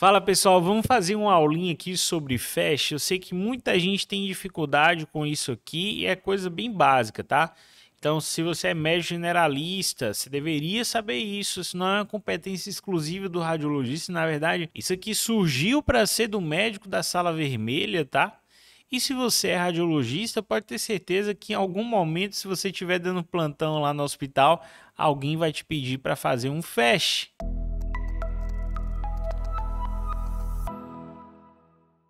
Fala pessoal, vamos fazer uma aulinha aqui sobre Fast. Eu sei que muita gente tem dificuldade com isso aqui e é coisa bem básica, tá? Então, se você é médico generalista, você deveria saber isso, isso não é uma competência exclusiva do radiologista, na verdade, isso aqui surgiu para ser do médico da sala vermelha, tá? E se você é radiologista, pode ter certeza que em algum momento, se você estiver dando plantão lá no hospital, alguém vai te pedir para fazer um fast.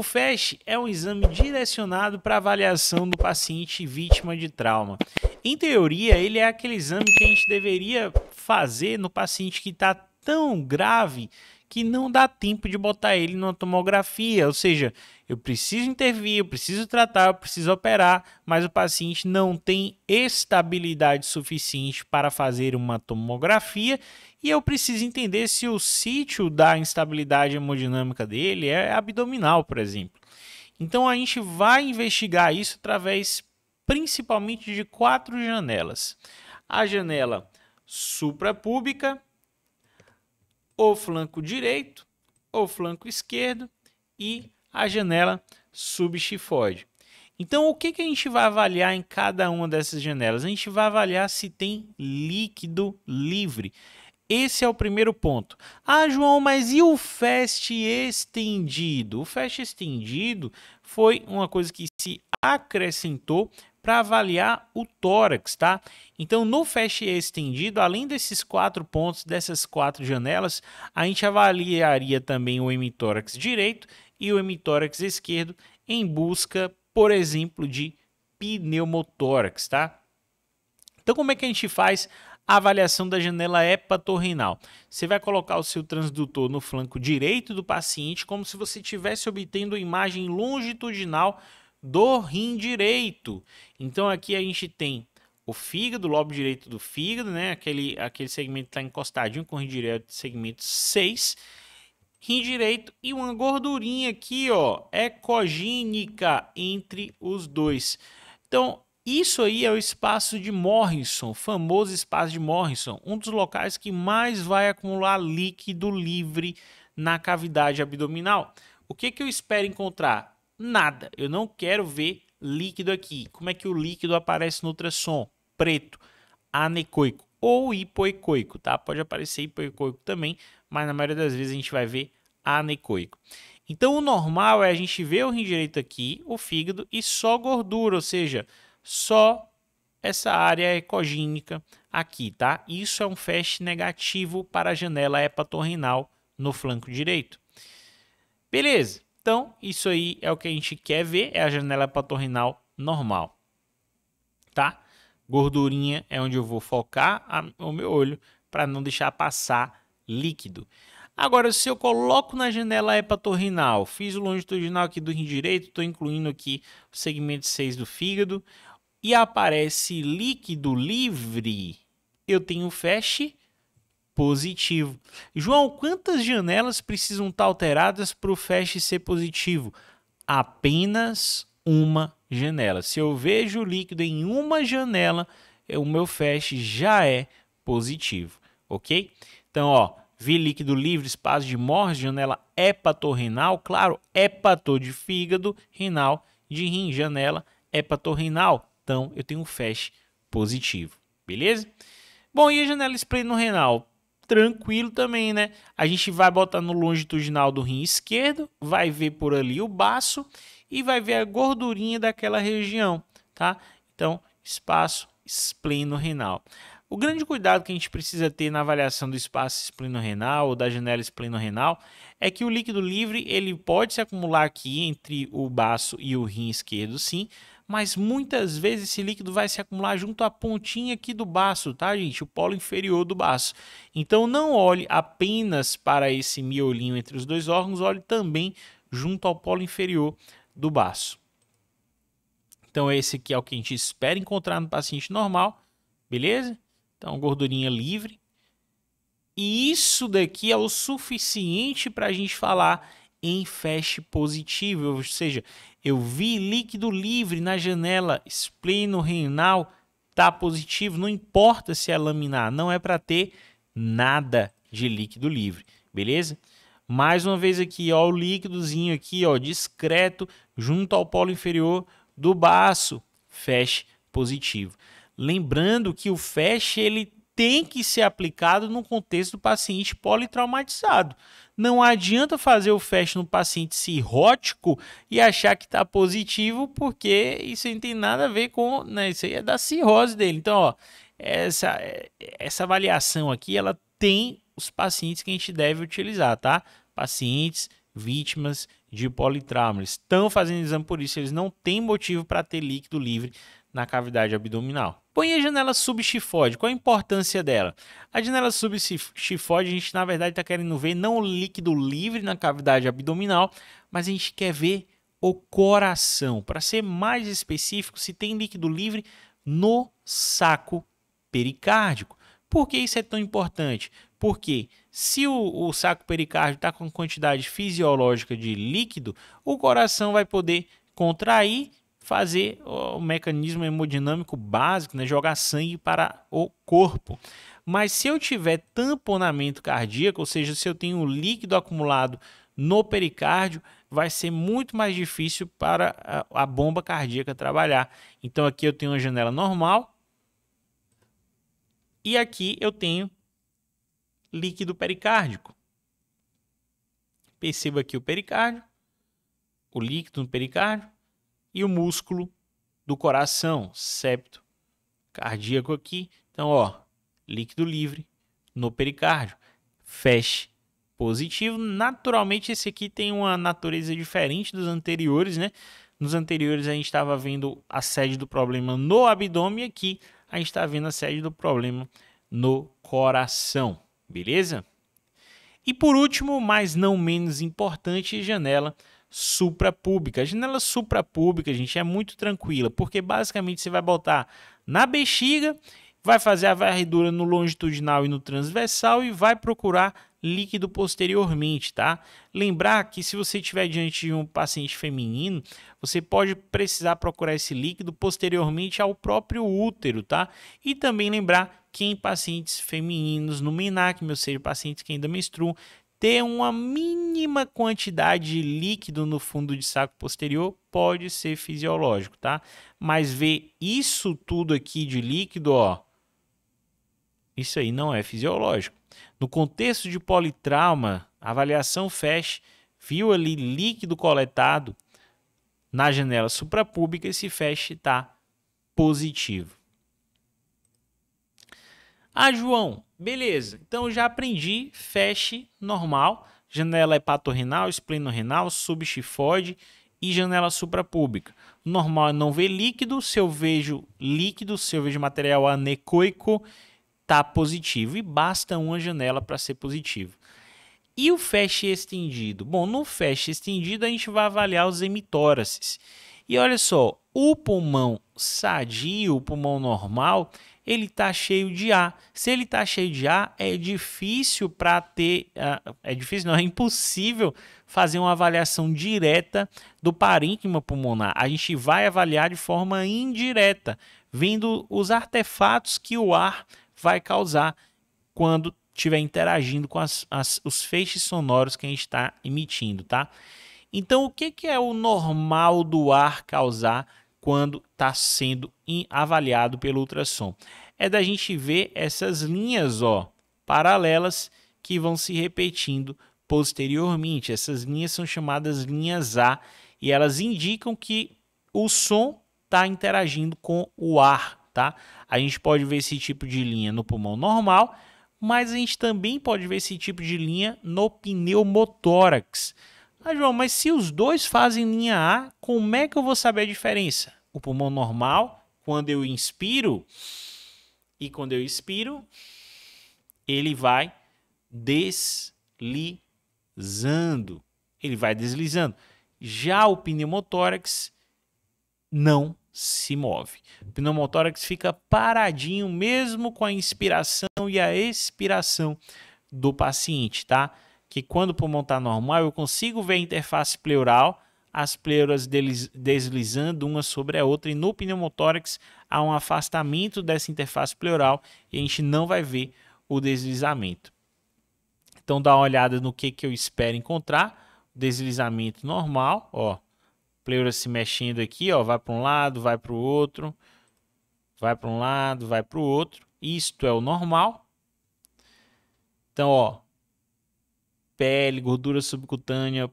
O FAST é um exame direcionado para avaliação do paciente vítima de trauma. Em teoria, ele é aquele exame que a gente deveria fazer no paciente que está tão grave que não dá tempo de botar ele numa tomografia, ou seja, eu preciso intervir, eu preciso tratar, eu preciso operar, mas o paciente não tem estabilidade suficiente para fazer uma tomografia e eu preciso entender se o sítio da instabilidade hemodinâmica dele é abdominal, por exemplo. Então a gente vai investigar isso através principalmente de quatro janelas. A janela suprapúbica, o flanco direito, o flanco esquerdo e a janela subchifoide. Então, o que, que a gente vai avaliar em cada uma dessas janelas? A gente vai avaliar se tem líquido livre. Esse é o primeiro ponto. Ah, João, mas e o fast estendido? O fast estendido foi uma coisa que se acrescentou para avaliar o tórax, tá? Então, no feche estendido, além desses quatro pontos, dessas quatro janelas, a gente avaliaria também o hemitórax direito e o hemitórax esquerdo em busca, por exemplo, de pneumotórax, tá? Então, como é que a gente faz a avaliação da janela hepatorrenal. Você vai colocar o seu transdutor no flanco direito do paciente, como se você estivesse obtendo imagem longitudinal do rim direito. Então aqui a gente tem o fígado, o lobo direito do fígado, né? Aquele, aquele segmento está encostadinho com o rim direito, segmento 6. Rim direito e uma gordurinha aqui, ó, ecogênica entre os dois. Então, isso aí é o espaço de Morrison, famoso espaço de Morrison, um dos locais que mais vai acumular líquido livre na cavidade abdominal. O que, que eu espero encontrar? nada. Eu não quero ver líquido aqui. Como é que o líquido aparece no ultrassom? Preto, anecoico ou hipoecoico, tá? Pode aparecer hipoecoico também, mas na maioria das vezes a gente vai ver anecoico. Então o normal é a gente ver o rim direito aqui, o fígado e só gordura, ou seja, só essa área ecogênica aqui, tá? Isso é um fast negativo para a janela hepatorrinal no flanco direito. Beleza. Então, isso aí é o que a gente quer ver, é a janela patorrinal normal, tá? Gordurinha é onde eu vou focar a, o meu olho para não deixar passar líquido. Agora, se eu coloco na janela hepatorrinal, é fiz o longitudinal aqui do rim direito, estou incluindo aqui o segmento 6 do fígado, e aparece líquido livre, eu tenho feche positivo. João, quantas janelas precisam estar alteradas para o fast ser positivo? Apenas uma janela. Se eu vejo o líquido em uma janela, é, o meu fast já é positivo, ok? Então, ó, vi líquido livre, espaço de morte, janela hepatorrenal, claro, hepator de fígado, renal de rim, janela hepatorrenal. Então, eu tenho um fast positivo, beleza? Bom, e a janela espleno-renal? tranquilo também, né? A gente vai botar no longitudinal do rim esquerdo, vai ver por ali o baço e vai ver a gordurinha daquela região, tá? Então, espaço espleno-renal. O grande cuidado que a gente precisa ter na avaliação do espaço espleno-renal ou da janela espleno-renal é que o líquido livre ele pode se acumular aqui entre o baço e o rim esquerdo, sim, mas muitas vezes esse líquido vai se acumular junto à pontinha aqui do baço, tá, gente? O polo inferior do baço. Então não olhe apenas para esse miolinho entre os dois órgãos, olhe também junto ao polo inferior do baço. Então é esse aqui é o que a gente espera encontrar no paciente normal, beleza? Então gordurinha livre. E isso daqui é o suficiente para a gente falar em feche positivo, ou seja, eu vi líquido livre na janela espleno renal tá positivo, não importa se é laminar, não é para ter nada de líquido livre, beleza? Mais uma vez aqui, ó, o líquidozinho aqui, ó, discreto junto ao polo inferior do baço, feche positivo. Lembrando que o feche ele tem que ser aplicado no contexto do paciente politraumatizado. Não adianta fazer o FAST no paciente cirrótico e achar que está positivo, porque isso não tem nada a ver com. Né, isso aí é da cirrose dele. Então, ó, essa, essa avaliação aqui, ela tem os pacientes que a gente deve utilizar, tá? Pacientes vítimas de politrauma. Eles estão fazendo exame por isso, eles não têm motivo para ter líquido livre na cavidade abdominal. Põe a janela subchifode, qual a importância dela? A janela subchifode, a gente na verdade está querendo ver não o líquido livre na cavidade abdominal, mas a gente quer ver o coração. Para ser mais específico, se tem líquido livre no saco pericárdico. Por que isso é tão importante? Porque se o, o saco pericárdio está com quantidade fisiológica de líquido, o coração vai poder contrair fazer o mecanismo hemodinâmico básico, né, jogar sangue para o corpo. Mas se eu tiver tamponamento cardíaco, ou seja, se eu tenho líquido acumulado no pericárdio, vai ser muito mais difícil para a, a bomba cardíaca trabalhar. Então aqui eu tenho uma janela normal e aqui eu tenho líquido pericárdico. Perceba aqui o pericárdio, o líquido no pericárdio e o músculo do coração, septo cardíaco aqui. Então, ó, líquido livre no pericárdio. Feche positivo. Naturalmente, esse aqui tem uma natureza diferente dos anteriores, né? Nos anteriores a gente estava vendo a sede do problema no abdômen, aqui a gente está vendo a sede do problema no coração, beleza? E por último, mas não menos importante, janela suprapúbica. A janela suprapúbica, gente, é muito tranquila, porque basicamente você vai botar na bexiga, vai fazer a varredura no longitudinal e no transversal e vai procurar líquido posteriormente, tá? Lembrar que se você estiver diante de um paciente feminino, você pode precisar procurar esse líquido posteriormente ao próprio útero, tá? E também lembrar que em pacientes femininos no MENAC, ou seja, pacientes que ainda menstruam, ter uma mínima quantidade de líquido no fundo de saco posterior pode ser fisiológico, tá? Mas ver isso tudo aqui de líquido, ó, isso aí não é fisiológico. No contexto de politrauma, avaliação FASH viu ali líquido coletado na janela suprapúbica e se FASH está positivo. Ah, João, Beleza, então já aprendi feche normal, janela hepatorrenal, é esplenorenal, subchifoide e janela suprapública. Normal é não ver líquido, se eu vejo líquido, se eu vejo material anecoico, tá positivo e basta uma janela para ser positivo. E o feche estendido? Bom, no feche estendido a gente vai avaliar os hemitóraces. E olha só, o pulmão sadio, o pulmão normal, ele está cheio de ar. Se ele está cheio de ar, é difícil para ter, ah, é difícil, não, é impossível fazer uma avaliação direta do parênquima pulmonar. A gente vai avaliar de forma indireta, vendo os artefatos que o ar vai causar quando estiver interagindo com as, as, os feixes sonoros que a gente está emitindo, tá? Então, o que, que é o normal do ar causar quando está sendo avaliado pelo ultrassom. É da gente ver essas linhas ó, paralelas que vão se repetindo posteriormente. Essas linhas são chamadas linhas A e elas indicam que o som está interagindo com o ar. Tá? A gente pode ver esse tipo de linha no pulmão normal, mas a gente também pode ver esse tipo de linha no pneumotórax. Ah, João, mas se os dois fazem linha A, como é que eu vou saber a diferença? O pulmão normal, quando eu inspiro e quando eu expiro, ele vai deslizando. Ele vai deslizando. Já o pneumotórax não se move. O pneumotórax fica paradinho mesmo com a inspiração e a expiração do paciente, tá? Que quando o pulmão está normal, eu consigo ver a interface pleural as pleuras deslizando uma sobre a outra, e no pneumotórax há um afastamento dessa interface pleural e a gente não vai ver o deslizamento. Então dá uma olhada no que, que eu espero encontrar, deslizamento normal, ó, pleura se mexendo aqui, ó, vai para um lado, vai para o outro, vai para um lado, vai para o outro, isto é o normal. Então, ó, pele, gordura subcutânea,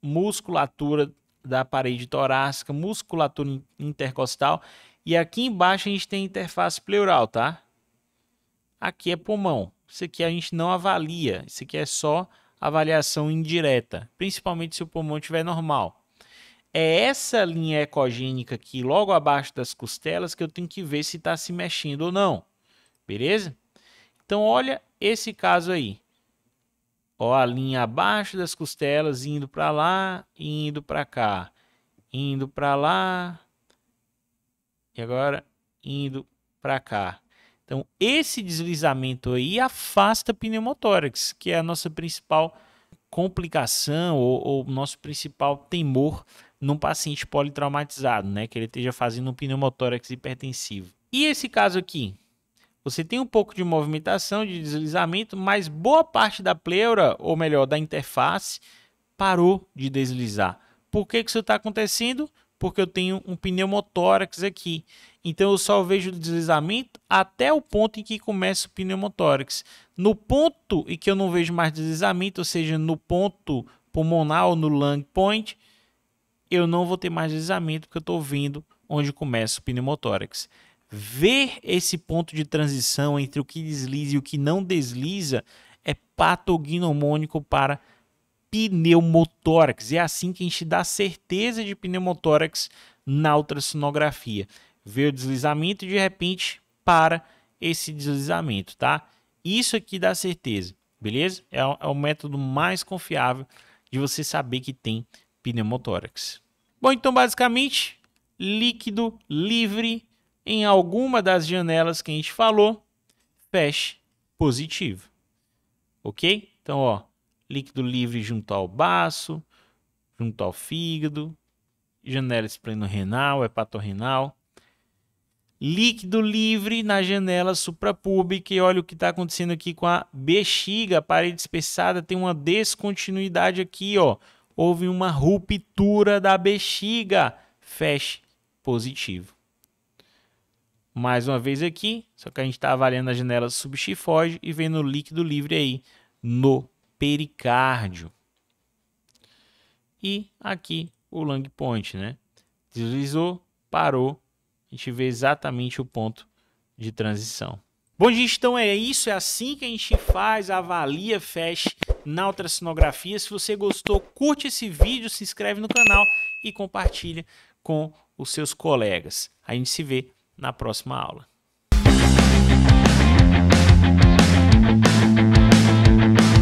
musculatura da parede torácica, musculatura intercostal. E aqui embaixo a gente tem interface pleural, tá? Aqui é pulmão. Isso aqui a gente não avalia. Isso aqui é só avaliação indireta, principalmente se o pulmão estiver normal. É essa linha ecogênica aqui, logo abaixo das costelas, que eu tenho que ver se está se mexendo ou não. Beleza? Então, olha esse caso aí. Ó, a linha abaixo das costelas, indo para lá, indo para cá, indo para lá, e agora indo para cá. Então, esse deslizamento aí afasta pneumotórax, que é a nossa principal complicação ou, ou nosso principal temor num paciente politraumatizado, né? Que ele esteja fazendo um pneumotórax hipertensivo. E esse caso aqui? Você tem um pouco de movimentação, de deslizamento, mas boa parte da pleura, ou melhor, da interface, parou de deslizar. Por que, que isso está acontecendo? Porque eu tenho um pneumotórax aqui. Então eu só vejo o deslizamento até o ponto em que começa o pneumotórax. No ponto em que eu não vejo mais deslizamento, ou seja, no ponto pulmonar ou no lung point, eu não vou ter mais deslizamento porque eu estou vendo onde começa o pneumotórax ver esse ponto de transição entre o que desliza e o que não desliza é patognomônico para pneumotórax. É assim que a gente dá certeza de pneumotórax na ultrassonografia. Ver o deslizamento e de repente para esse deslizamento, tá? Isso aqui dá certeza, beleza? É o, é o método mais confiável de você saber que tem pneumotórax. Bom, então basicamente líquido livre em alguma das janelas que a gente falou, feche positivo. Ok? Então, ó, líquido livre junto ao baço, junto ao fígado, janela espleno-renal, hepatorrenal. Líquido livre na janela suprapúbica. E olha o que está acontecendo aqui com a bexiga. A parede espessada tem uma descontinuidade aqui, ó. Houve uma ruptura da bexiga. Feche positivo mais uma vez aqui, só que a gente está avaliando a janela subxifóide e vendo o líquido livre aí no pericárdio. E aqui o lung point, né? Deslizou, parou, a gente vê exatamente o ponto de transição. Bom, gente, então é isso, é assim que a gente faz, avalia, fecha na ultrassonografia. Se você gostou, curte esse vídeo, se inscreve no canal e compartilha com os seus colegas. A gente se vê na próxima aula.